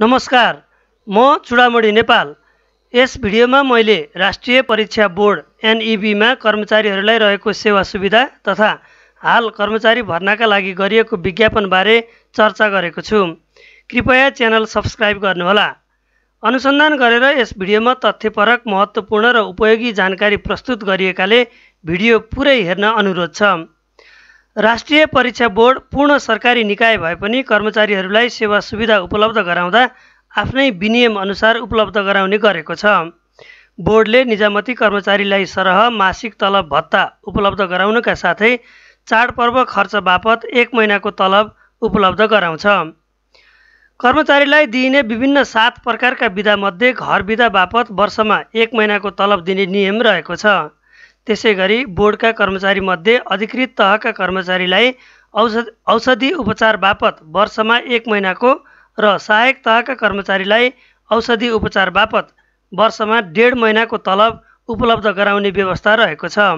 नमस्कार म चुडामणी नेपाल यस भिडियोमा मैले राष्ट्रिय परीक्षा बोर्ड एनइबीमा कर्मचारीहरूलाई रहेको सेवा सुविधा तथा हाल कर्मचारी भर्नाका लागि गरिएको विज्ञापनबारे चर्चा गरेको छु कृपया च्यानल सब्सक्राइब गर्नुहोला अनुसन्धान गरेर यस भिडियोमा तथ्यपरक महत्त्वपूर्ण र उपयोगी जानकारी प्रस्तुत गरिएकाले भिडियो पुरै हेर्न अनुरोध छ राष्ट्रिय परीक्षा बोर्ड पूर्ण सरकारी निकाय भए पनि कर्मचारीहरूलाई सेवा सुविधा उपलब्ध गराउँदा आफ्नै विनियम अनुसार उपलब्ध गराउने गरेको छ बोर्डले निजामती कर्मचारीलाई सरह मासिक तलब भत्ता उपलब्ध गराउनका साथै चाडपर्व खर्च बापत एक महिनाको तलब उपलब्ध गराउँछ कर्मचारीलाई दिइने विभिन्न सात प्रकारका विधामध्ये घर विधा बापत वर्षमा एक महिनाको तलब दिने नियम रहेको छ त्यसै गरी बोर्डका कर्मचारीमध्ये अधिकृत तहका कर्मचारीलाई औषध औषधि उपचार बापत वर्षमा एक महिनाको र सहायक तहका कर्मचारीलाई औषधि उपचार बापत वर्षमा डेढ महिनाको तलब उपलब्ध गराउने व्यवस्था रहेको छ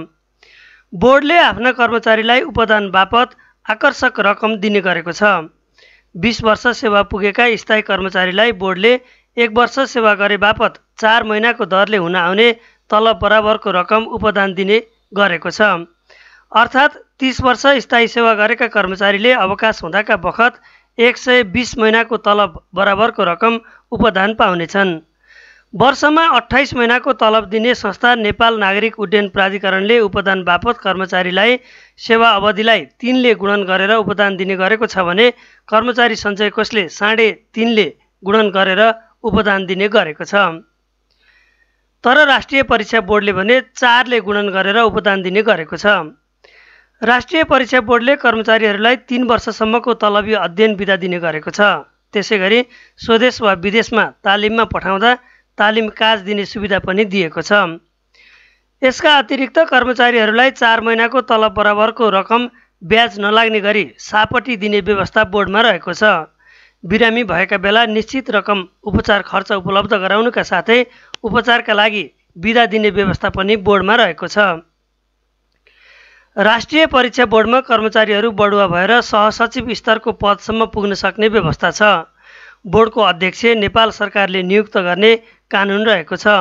बोर्डले आफ्ना कर्मचारीलाई उपदान बापत आकर्षक रकम दिने गरेको छ बिस वर्ष सेवा पुगेका स्थायी कर्मचारीलाई बोर्डले एक वर्ष सेवा गरे बापत चार महिनाको दरले हुन आउने तलब बराबरको रकम उपदान दिने गरेको छ अर्थात् तिस वर्ष स्थायी सेवा गरेका कर्मचारीले अवकाश हुँदाका बखत एक सय बिस महिनाको तलब बराबरको रकम उपदान पाउनेछन् वर्षमा अठाइस महिनाको तलब दिने संस्था नेपाल नागरिक उड्डयन प्राधिकरणले उपदान बापत कर्मचारीलाई सेवा अवधिलाई तिनले गुणन गरेर उपदान दिने गरेको छ भने कर्मचारी सञ्चय कोषले साढे तिनले गुणन गरेर उपदान दिने गरेको छ तर राष्ट्रिय परीक्षा बोर्डले भने चारले गुणन गरेर उपदान दिने गरेको छ राष्ट्रिय परीक्षा बोर्डले कर्मचारीहरूलाई तिन वर्षसम्मको तलबी अध्ययन विदा दिने गरेको छ त्यसै गरी स्वदेश वा विदेशमा तालिममा पठाउँदा तालिम काज दिने सुविधा पनि दिएको छ यसका अतिरिक्त कर्मचारीहरूलाई चार महिनाको तलब बराबरको रकम ब्याज नलाग्ने गरी सापटी दिने व्यवस्था बोर्डमा रहेको छ बिरामी भएका बेला निश्चित रकम उपचार खर्च उपलब्ध गराउनुका साथै उपचारका लागि बिदा दिने व्यवस्था पनि बोर्डमा रहेको छ राष्ट्रिय परीक्षा बोर्डमा कर्मचारीहरू बढुवा भएर सहसचिव स्तरको पदसम्म पुग्न सक्ने व्यवस्था छ बोर्डको अध्यक्ष नेपाल सरकारले नियुक्त गर्ने कानुन रहेको छ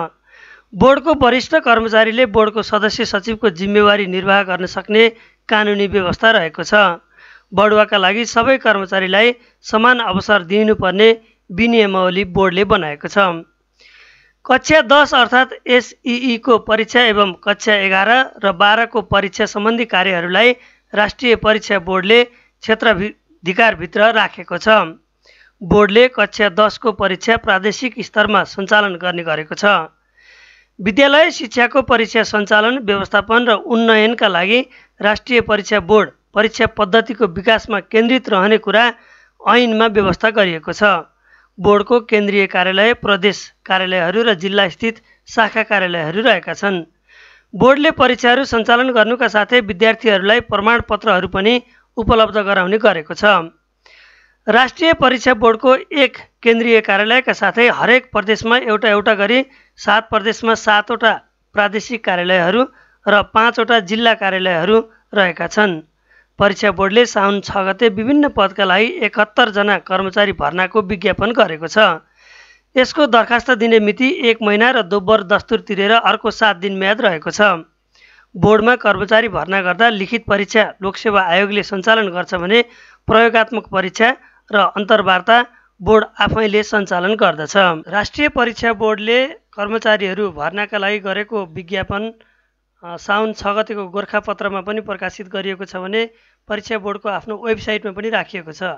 बोर्डको वरिष्ठ कर्मचारीले बोर्डको सदस्य सचिवको जिम्मेवारी निर्वाह गर्न सक्ने कानुनी व्यवस्था रहेको छ बढुवाका लागि सबै कर्मचारीलाई समान अवसर दिनुपर्ने विनियमावली बोर्डले बनाएको छ कक्षा दस अर्थात् एसइईको परीक्षा एवं कक्षा एघार र बाह्रको परीक्षा सम्बन्धी कार्यहरूलाई राष्ट्रिय परीक्षा बोर्डले क्षेत्राधिकारभित्र राखेको छ बोर्डले कक्षा दसको परीक्षा प्रादेशिक स्तरमा सञ्चालन गर्ने गरेको छ विद्यालय शिक्षाको परीक्षा सञ्चालन व्यवस्थापन र उन्नयनका लागि राष्ट्रिय परीक्षा बोर्ड परीक्षा पद्धतिको विकासमा केन्द्रित रहने कुरा ऐनमा व्यवस्था गरिएको छ बोर्डको केन्द्रीय कार्यालय प्रदेश कार्यालयहरू र जिल्लास्थित शाखा कार्यालयहरू रहेका छन् बोर्डले परीक्षाहरू सञ्चालन गर्नुका साथै विद्यार्थीहरूलाई प्रमाणपत्रहरू पनि उपलब्ध गराउने गरेको छ राष्ट्रिय परीक्षा बोर्डको एक केन्द्रीय कार्यालयका साथै हरेक प्रदेशमा एउटा एउटा गरी सात प्रदेशमा सातवटा प्रादेशिक कार्यालयहरू र पाँचवटा जिल्ला कार्यालयहरू रहेका छन् परीक्षा बोर्डले साउन छ गते विभिन्न पदका लागि एकहत्तरजना कर्मचारी भर्नाको विज्ञापन गरेको छ यसको दरखास्त दिने मिति एक महिना र दोब्बर दस्तुर तिरेर अर्को सात दिन म्याद रहेको छ बोर्डमा कर्मचारी भर्ना गर्दा लिखित परीक्षा लोकसेवा आयोगले सञ्चालन गर्छ भने प्रयोगत्मक परीक्षा र अन्तर्वार्ता बोर्ड आफैले सञ्चालन गर्दछ राष्ट्रिय परीक्षा बोर्डले कर्मचारीहरू भर्नाका लागि गरेको विज्ञापन साउन छ गतेको गोर्खापत्रमा पनि प्रकाशित गरिएको छ भने परीक्षा बोर्डको आफ्नो वेबसाइटमा पनि राखिएको छ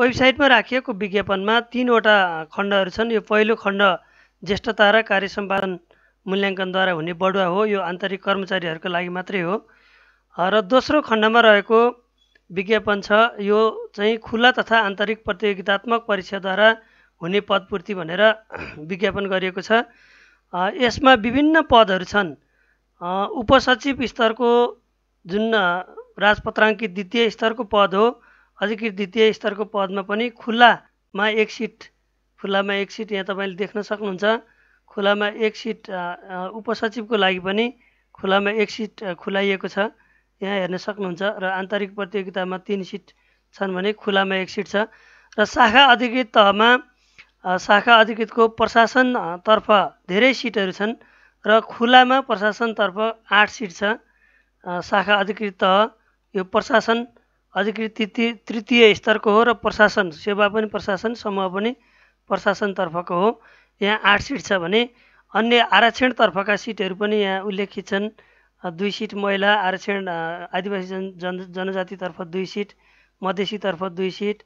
वेबसाइटमा राखिएको विज्ञापनमा तिनवटा खण्डहरू छन् यो पहिलो खण्ड ज्येष्ठता र कार्य सम्पादन मूल्याङ्कनद्वारा हुने बढुवा हो यो आन्तरिक कर्मचारीहरूको लागि मात्रै हो र दोस्रो खण्डमा रहेको विज्ञापन छ यो चाहिँ खुला तथा आन्तरिक प्रतियोगितात्मक परीक्षाद्वारा हुने पदपूर्ति भनेर विज्ञापन गरिएको छ यसमा विभिन्न पदहरू छन् उपसचिव स्तरको जुन राजपत्राङ्कित द्वितीय स्तरको पद हो अधिकृत द्वितीय स्तरको पदमा पनि खुल्लामा एक सिट खुल्लामा एक सिट यहाँ तपाईँले देख्न सक्नुहुन्छ खुलामा एक सिट उपसचिवको लागि पनि खुलामा एक सिट खुलाइएको छ यहाँ हेर्न सक्नुहुन्छ र आन्तरिक प्रतियोगितामा तिन सिट छन् भने खुलामा एक सिट छ र शाखा अधिकृत तहमा शाखा अधिकृतको प्रशासनतर्फ धेरै सिटहरू छन् र खुलामा प्रशासनतर्फ आठ सिट छ शाखा अधिकृत तह यो प्रशासन अधिकृत तृतीय स्तरको हो र प्रशासन सेवा पनि प्रशासन समूह पनि प्रशासनतर्फको हो यहाँ आठ सिट छ भने अन्य आरक्षणतर्फका सिटहरू पनि यहाँ उल्लेखित छन् दुई सिट महिला आरक्षण आदिवासी जन जन जनजातितर्फ दुई सिट मधेसीतर्फ दुई सिट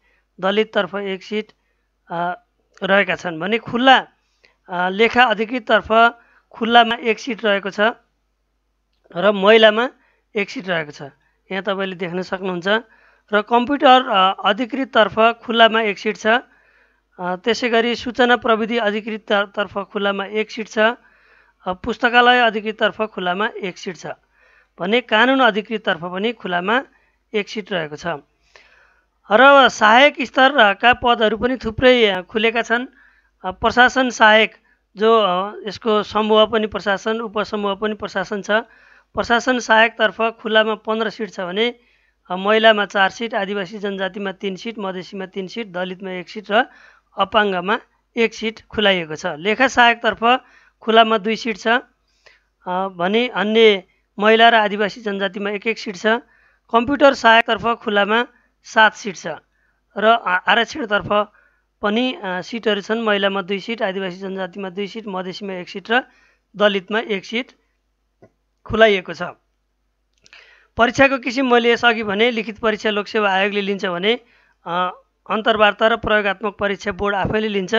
दलिततर्फ एक सिट रहेका छन् भने खुल्ला लेखा अधिकृततर्फ खुल्लामा एक सिट रहेको छ र महिलामा एक सिट रहेको छ यहाँ तपाईँले देख्न सक्नुहुन्छ र कम्प्युटर अधिकृततर्फ खुल्लामा एक सिट छ त्यसै गरी सूचना प्रविधि अधिकृततर्फ खुल्लामा एक सिट छ पुस्तकालय अधिकृततर्फ खुल्लामा एक सिट छ भने कानुन अधिकृततर्फ पनि खुल्लामा एक सिट रहेको छ र सहायक स्तरका पदहरू पनि थुप्रै खुलेका छन् प्रशासन सहायक जो यसको समूह पनि प्रशासन उपसमूह पनि प्रशासन छ प्रशासन सहायकतर्फ खुल्लामा पन्ध्र सिट छ भने महिलामा चार सिट आदिवासी जनजातिमा तिन सिट मधेसीमा तिन सिट दलितमा एक सिट र अपाङ्गमा एक सिट खुलाइएको छ लेखा सहायकतर्फ खुलामा दुई सिट छ भने अन्य महिला र आदिवासी जनजातिमा एक एक सिट छ कम्प्युटर सहायकतर्फ खुलामा सात सिट छ र आरक्षणतर्फ पनि सिटहरू छन् महिलामा दुई सिट आदिवासी जनजातिमा दुई सिट मधेसीमा एक सिट र दलितमा एक सिट खुलाइएको छ परीक्षाको किसिम मैले यसअघि भने लिखित परीक्षा लोकसेवा आयोगले लिन्छ भने अन्तर्वार्ता र प्रयोगत्मक परीक्षा बोर्ड आफैले लिन्छ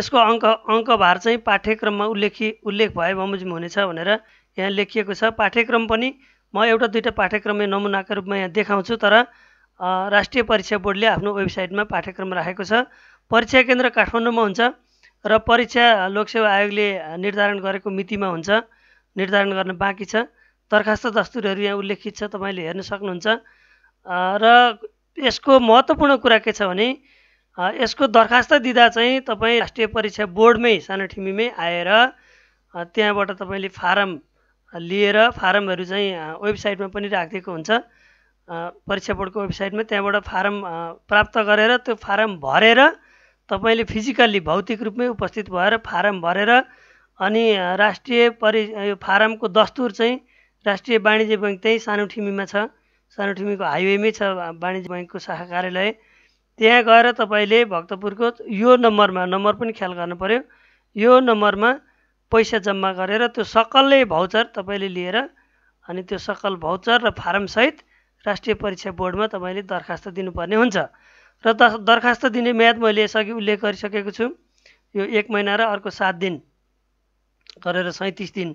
यसको अङ्क अङ्कभार चाहिँ पाठ्यक्रममा उल्लेखी उल्लेख भए बमोजिम हुनेछ भनेर यहाँ लेखिएको छ पाठ्यक्रम पनि म एउटा दुईवटा पाठ्यक्रम नमुनाका रूपमा यहाँ देखाउँछु तर राष्ट्रिय परीक्षा बोर्डले आफ्नो वेबसाइटमा पाठ्यक्रम राखेको छ परीक्षा केन्द्र काठमाडौँमा हुन्छ र परीक्षा लोकसेवा आयोगले निर्धारण गरेको मितिमा हुन्छ निर्धारण गर्न बाँकी छ दरखास्त दस्तुरहरू यहाँ उल्लेखित छ तपाईँले हेर्न सक्नुहुन्छ र यसको महत्त्वपूर्ण कुरा के छ भने यसको दरखास्त दिँदा चाहिँ तपाईँ राष्ट्रिय परीक्षा बोर्डमै सानोठिमीमै आएर त्यहाँबाट तपाईँले फारम लिएर फारमहरू चाहिँ वेबसाइटमा पनि राखिदिएको हुन्छ परीक्षा बोर्डको वेबसाइटमा त्यहाँबाट फारम प्राप्त गरेर त्यो फारम भरेर तपाईँले फिजिकल्ली भौतिक रूपमै उपस्थित भएर फारम भरेर अनि राष्ट्रिय परि यो फारमको दस्तुर चाहिँ राष्ट्रिय वाणिज्य बैङ्क त्यही सानोठिमीमा छ सानोठिमीको हाइवेमै छ वाणिज्य बैङ्कको शाखा कार्यालय त्यहाँ गएर तपाईँले भक्तपुरको यो नम्बरमा नम्बर पनि ख्याल गर्नु पऱ्यो यो नम्बरमा पैसा जम्मा गरेर त्यो सकलै भाउचर तपाईँले लिएर अनि त्यो सकल भाउचर र फारमसहित राष्ट्रिय परीक्षा बोर्डमा तपाईँले दरखास्त दिनुपर्ने हुन्छ र दरखास्त दिने म्याद मैले यसअघि उल्लेख गरिसकेको छु यो एक महिना र अर्को सात दिन गरेर सैँतिस दिन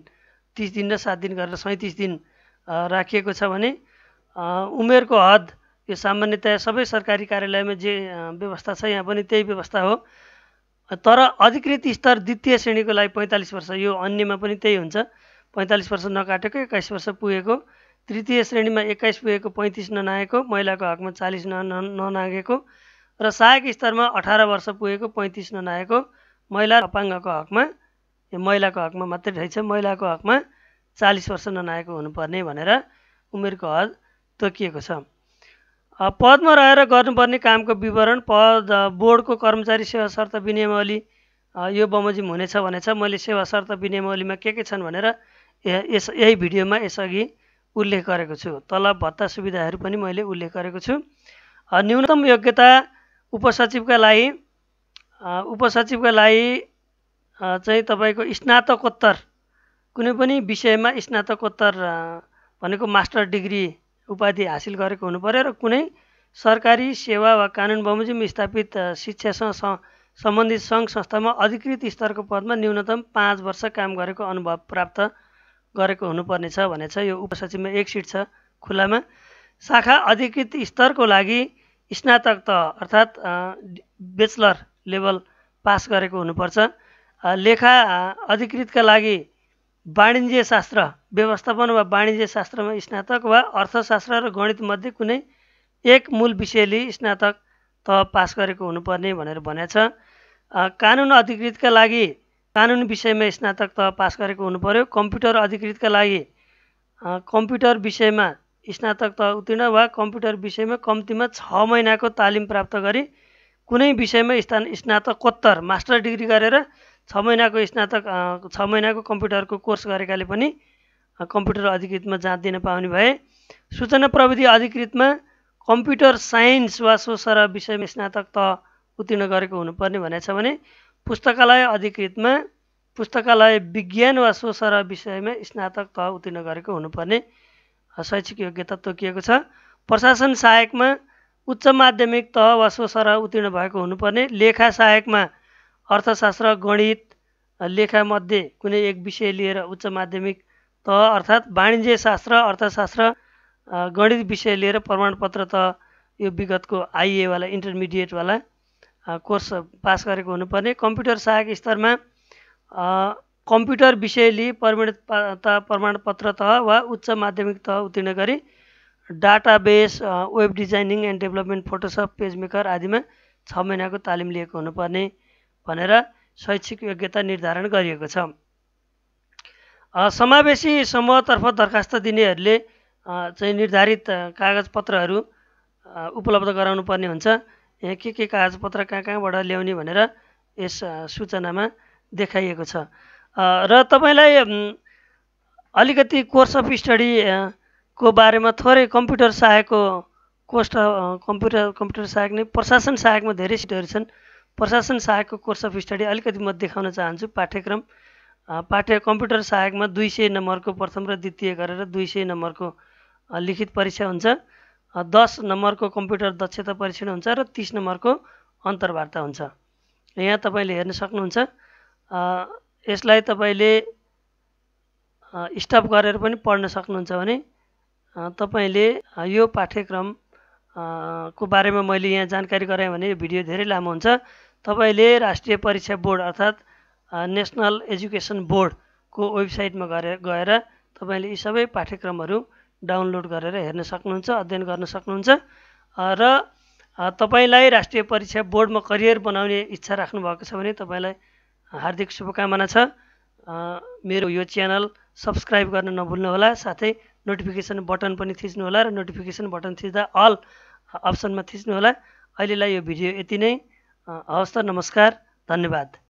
तिस दिन र सात दिन गरेर सैँतिस दिन राखिएको छ भने उमेरको हद यो सामान्यतया सबै सरकारी कार्यालयमा जे व्यवस्था छ यहाँ पनि त्यही व्यवस्था हो तर अधिकृत स्तर द्वितीय श्रेणीको लागि पैँतालिस वर्ष यो अन्यमा पनि त्यही हुन्छ पैँतालिस वर्ष नकाटेको एक्काइस वर्ष पुगेको तृतीय श्रेणीमा एक्काइस पुगेको पैँतिस ननाएको महिलाको हकमा चालिस ननागेको र सहायक स्तरमा अठार वर्ष पुगेको पैँतिस ननाएको महिला अपाङ्गको हकमा यो महिलाको हकमा मात्रै रहेछ महिलाको हकमा चालिस वर्ष ननाएको हुनुपर्ने भनेर उमेरको हद तोकिएको छ पदमा रहेर गर्नुपर्ने कामको विवरण पद बोर्डको कर्मचारी सेवा शर्त विनियमावली यो बमोजिम हुनेछ भनेछ मैले सेवा शर्त विनियमावलीमा के के छन् भनेर यस यही भिडियोमा यसअघि उल्लेख गरेको छु तलब भत्ता सुविधाहरू पनि मैले उल्लेख गरेको छु न्यूनतम योग्यता उपसचिवका लागि उपसचिवका लागि चाहिँ तपाईँको स्नातकोत्तर कुनै पनि विषयमा स्नातकोत्तर भनेको मास्टर डिग्री उपाधि हासिल गरेको पऱ्यो र कुनै सरकारी सेवा वा कानुन बमोजिम स्थापित शिक्षासँग सम्बन्धित सङ्घ संस्थामा अधिकृत स्तरको पदमा न्यूनतम पाँच वर्ष काम गरेको अनुभव प्राप्त गरेको हुनुपर्नेछ भने छ यो उपसचिवमा एक सिट छ खुलामा शाखा अधिकृत स्तरको लागि स्नातक त अर्थात् ब्याचलर लेभल पास गरेको हुनुपर्छ लेखा अधिकृतका लागि वाणिज्य शास्त्र व्यवस्थापन वा वाणिज्य शास्त्रमा स्नातक वा अर्थशास्त्र र गणितमध्ये कुनै एक मूल विषय स्नातक तह पास गरेको हुनुपर्ने भनेर भनेछ कानुन अधिकृतका लागि कानुन विषयमा स्नातक तह पास गरेको हुनु पऱ्यो कम्प्युटर अधिकृतका लागि कम्प्युटर विषयमा स्नातक तह उत्तीर्ण वा कम्प्युटर विषयमा कम्तीमा छ महिनाको तालिम प्राप्त गरी कुनै विषयमा स्थान स्नातकोत्तर मास्टर डिग्री गरेर छ महिनाको स्नातक छ महिनाको कम्प्युटरको कोर्स गरेकाले पनि कम्प्युटर अधिकृतमा जाँच दिन पाउने भए सूचना प्रविधि अधिकृतमा कम्प्युटर साइन्स वा सोसर विषयमा स्नातक त उत्तीर्ण गरेको हुनुपर्ने भनेको छ भने पुस्तकालय अधिकृतमा पुस्तकालय विज्ञान वा सोसर विषयमा स्नातक तह उत्तीर्ण गरेको हुनुपर्ने शैक्षिक योग्यता तोकिएको छ प्रशासन सहायकमा उच्च माध्यमिक तह वा सोसर उत्तीर्ण भएको हुनुपर्ने लेखा सहायकमा अर्थशास्त्र गणित लेखामध्ये कुनै एक विषय लिएर उच्च माध्यमिक तह अर्थात् वाणिज्य शास्त्र अर्थशास्त्र गणित विषय लिएर प्रमाणपत्र त यो विगतको आइएवाला इन्टरमिडिएटवाला कोर्स पास गरेको हुनुपर्ने कम्प्युटर सहायक स्तरमा कम्प्युटर विषय लिई परिणत प्रमाणपत्र तह वा उच्च माध्यमिक तह उत्तीर्ण गरी database web designing and development Photoshop page maker आदिमा छ महिनाको तालिम लिएको हुनुपर्ने भनेर शैक्षिक योग्यता निर्धारण गरिएको छ समावेशी समूहतर्फ दरखास्त दिनेहरूले चाहिँ निर्धारित कागजपत्रहरू उपलब्ध गराउनु पर्ने हुन्छ यहाँ के के कागजपत्र कहाँ कहाँबाट ल्याउने भनेर यस सूचनामा देखाइएको छ र तपाईँलाई अलिकति कोर्स अफ स्टडी को बारेमा थोरै कम्प्युटर सहायकको कोस्ट कम्प्युटर कम्प्युटर सहायक नै प्रशासन सहायकमा धेरै सिटहरू छन् प्रशासन सहायकको कोर्स अफ स्टडी अलिकति म देखाउन चाहन्छु पाठ्यक्रम पाठ्य कम्प्युटर सहायकमा दुई सय नम्बरको प्रथम र द्वितीय गरेर दुई सय नम्बरको लिखित परीक्षा हुन्छ दस नम्बरको कम्प्युटर दक्षता परीक्षण हुन्छ र तिस नम्बरको अन्तर्वार्ता हुन्छ यहाँ तपाईँले हेर्न सक्नुहुन्छ यसलाई तपाईँले स्टप गरेर पनि पढ्न सक्नुहुन्छ भने तपाईँले यो पाठ्यक्रम को बारेमा मैले यहाँ जानकारी गराएँ भने यो भिडियो धेरै लामो हुन्छ तपाईँले राष्ट्रिय परीक्षा बोर्ड अर्थात् नेसनल एजुकेसन बोर्डको वेबसाइटमा गएर गएर तपाईँले यी सबै पाठ्यक्रमहरू डाउनलोड गरेर हेर्न सक्नुहुन्छ अध्ययन गर्न सक्नुहुन्छ र तपाईँलाई राष्ट्रिय परीक्षा बोर्डमा करियर बनाउने इच्छा राख्नुभएको छ भने तपाईँलाई हार्दिक शुभकामना छ मेरो यो च्यानल सब्सक्राइब गर्न नभुल्नुहोला साथै नोटिफिकेसन बटन पनि थिच्नु होला र नोटिफिकेसन बटन थिच्दा अल अप्सनमा थिच्नु होला अहिलेलाई यो भिडियो यति नै हवस् त नमस्कार धन्यवाद